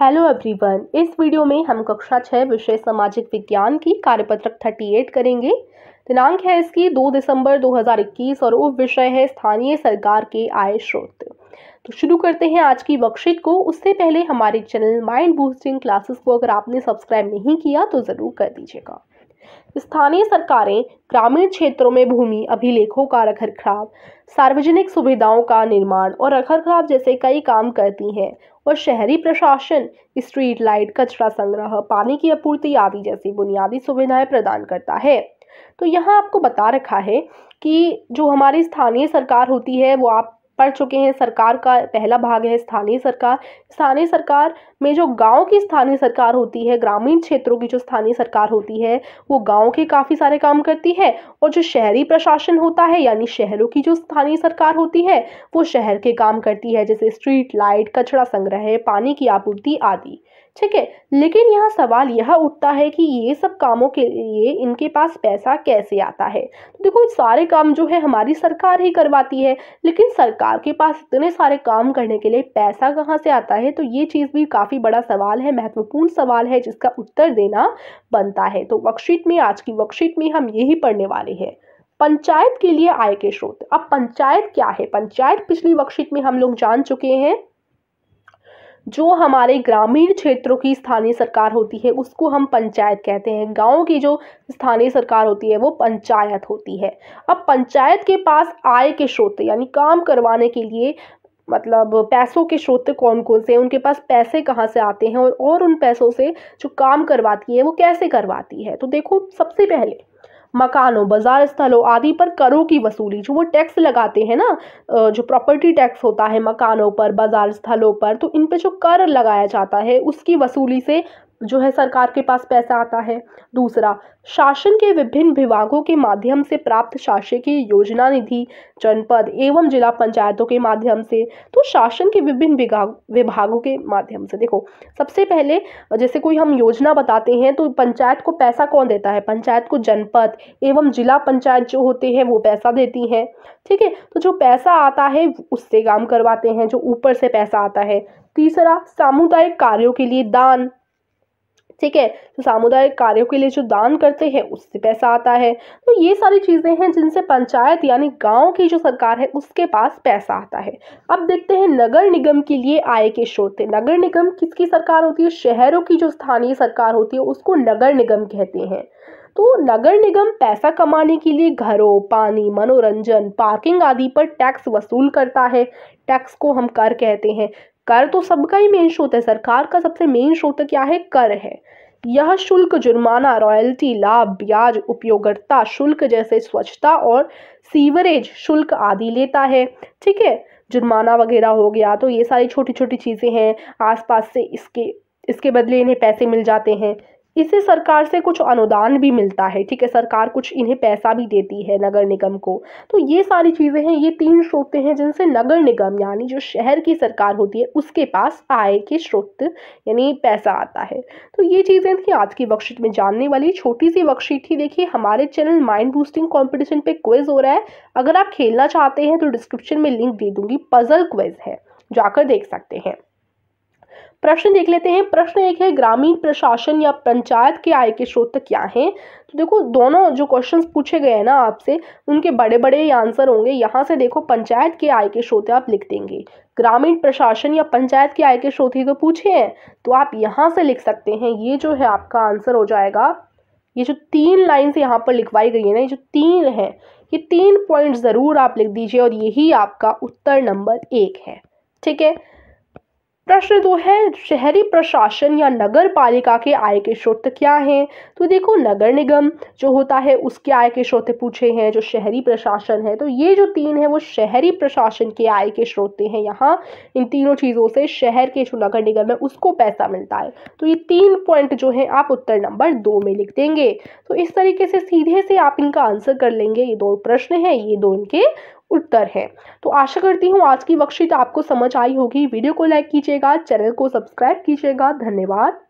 hello everyone इस video में हम कक्षा छः विषय सामाजिक विज्ञान की कार्यपत्रक थर्टी एट करेंगे दिनांक है इसकी दो दिसंबर 2021 और उप विषय है स्थानीय सरकार के आय स्रोत तो शुरू करते हैं आज की वर्कशीट को उससे पहले हमारे चैनल माइंड बूस्टिंग क्लासेस को अगर आपने सब्सक्राइब नहीं किया तो ज़रूर कर दीजिएगा स्थानीय सरकारें ग्रामीण क्षेत्रों में भूमि अभिलेखों का रखरखाव सार्वजनिक सुविधाओं का निर्माण और रखरखाव जैसे कई काम करती हैं और शहरी प्रशासन स्ट्रीट लाइट कचरा संग्रह पानी की आपूर्ति आदि जैसी बुनियादी सुविधाएं प्रदान करता है तो यहाँ आपको बता रखा है कि जो हमारी स्थानीय सरकार होती है वो आप पढ़ चुके हैं सरकार का पहला भाग है स्थानीय सरकार स्थानीय सरकार में जो गांव की स्थानीय सरकार होती है ग्रामीण क्षेत्रों की जो स्थानीय सरकार होती है वो गांव के काफ़ी सारे काम करती है और जो शहरी प्रशासन होता है यानी शहरों की जो स्थानीय सरकार होती है वो शहर के काम करती है जैसे स्ट्रीट लाइट कचरा संग्रह पानी की आपूर्ति आदि ठीक है लेकिन यहाँ सवाल यह उठता है कि ये सब कामों के लिए इनके पास पैसा कैसे आता है तो देखो सारे काम जो है हमारी सरकार ही करवाती है लेकिन सरकार के पास इतने सारे काम करने के लिए पैसा कहाँ से आता है तो ये चीज़ भी काफ़ी बड़ा सवाल है महत्वपूर्ण सवाल है जिसका उत्तर देना बनता है तो वर्कशीट में आज की वर्कशीट में हम यही पढ़ने वाले हैं पंचायत के लिए आय के स्रोत अब पंचायत क्या है पंचायत पिछली वर्कशीट में हम लोग जान चुके हैं जो हमारे ग्रामीण क्षेत्रों की स्थानीय सरकार होती है उसको हम पंचायत कहते हैं गाँव की जो स्थानीय सरकार होती है वो पंचायत होती है अब पंचायत के पास आय के स्रोत यानी काम करवाने के लिए मतलब पैसों के स्रोत कौन कौन से हैं उनके पास पैसे कहाँ से आते हैं और और उन पैसों से जो काम करवाती है वो कैसे करवाती है तो देखो सबसे पहले मकानों बाजार स्थलों आदि पर करों की वसूली जो वो टैक्स लगाते हैं ना जो प्रॉपर्टी टैक्स होता है मकानों पर बाजार स्थलों पर तो इन पे जो कर लगाया जाता है उसकी वसूली से जो है सरकार के पास पैसा आता है दूसरा शासन के विभिन्न विभागों के माध्यम से प्राप्त शासकीय योजना निधि जनपद एवं जिला पंचायतों के माध्यम से तो शासन के विभिन्न विभागों के माध्यम से देखो सबसे पहले जैसे कोई हम योजना बताते हैं तो पंचायत को पैसा कौन देता है पंचायत को जनपद एवं जिला पंचायत जो होते हैं वो पैसा देती हैं ठीक है तो जो पैसा आता है उससे काम करवाते हैं जो ऊपर से पैसा आता है तीसरा सामुदायिक कार्यों के लिए दान ठीक है तो सामुदायिक कार्यों के लिए जो दान करते हैं उससे पैसा आता है तो ये सारी चीज़ें हैं जिनसे पंचायत यानी गाँव की जो सरकार है उसके पास पैसा आता है अब देखते हैं नगर निगम के लिए आय के स्रोत नगर निगम किसकी सरकार होती है शहरों की जो स्थानीय सरकार होती है उसको नगर निगम कहते हैं तो नगर निगम पैसा कमाने के लिए घरों पानी मनोरंजन पार्किंग आदि पर टैक्स वसूल करता है टैक्स को हम कर कहते हैं कर तो सबका ही मेन श्रोत है सरकार का सबसे मेन श्रोत क्या है कर है यह शुल्क जुर्माना रॉयल्टी लाभ ब्याज उपयोगकर्ता शुल्क जैसे स्वच्छता और सीवरेज शुल्क आदि लेता है ठीक है जुर्माना वगैरह हो गया तो ये सारी छोटी छोटी चीज़ें हैं आसपास से इसके इसके बदले इन्हें पैसे मिल जाते हैं इसे सरकार से कुछ अनुदान भी मिलता है ठीक है सरकार कुछ इन्हें पैसा भी देती है नगर निगम को तो ये सारी चीज़ें हैं ये तीन स्रोतें हैं जिनसे नगर निगम यानी जो शहर की सरकार होती है उसके पास आय के स्रोत यानी पैसा आता है तो ये चीज़ें थी आज की वर्कशीट में जानने वाली छोटी सी वर्कशीट थी देखिए हमारे चैनल माइंड बूस्टिंग कॉम्पिटिशन पर क्वेज़ हो रहा है अगर आप खेलना चाहते हैं तो डिस्क्रिप्शन में लिंक दे दूँगी पजल क्वेज़ है जाकर देख सकते हैं प्रश्न देख लेते हैं प्रश्न एक है ग्रामीण प्रशासन या पंचायत के आय के स्रोत क्या हैं तो देखो दोनों जो क्वेश्चंस पूछे गए हैं ना आपसे उनके बड़े बड़े आंसर होंगे यहाँ से देखो पंचायत के आय के स्रोत आप लिख देंगे ग्रामीण प्रशासन या पंचायत के आय के स्रोत ही तो पूछे हैं तो आप यहाँ से लिख सकते हैं ये जो है आपका आंसर हो जाएगा ये जो तीन लाइन से यहाँ पर लिखवाई गई है ना ये जो तीन है ये तीन पॉइंट ज़रूर आप लिख दीजिए और यही आपका उत्तर नंबर एक है ठीक है प्रश्न दो तो है शहरी प्रशासन या नगर पालिका के आय के स्रोत क्या हैं तो देखो नगर निगम जो होता है उसके आय के स्रोत पूछे हैं जो शहरी प्रशासन है तो ये जो तीन है वो शहरी प्रशासन के आय के स्रोत हैं यहाँ इन तीनों चीज़ों से शहर के जो नगर निगम है उसको पैसा मिलता है तो ये तीन पॉइंट जो है आप उत्तर नंबर दो में लिख देंगे तो इस तरीके से सीधे से आप इनका आंसर कर लेंगे ये दो प्रश्न हैं ये दो इनके उत्तर है तो आशा करती हूँ आज की वर्कशीट आपको समझ आई होगी वीडियो को लाइक कीजिएगा चैनल को सब्सक्राइब कीजिएगा धन्यवाद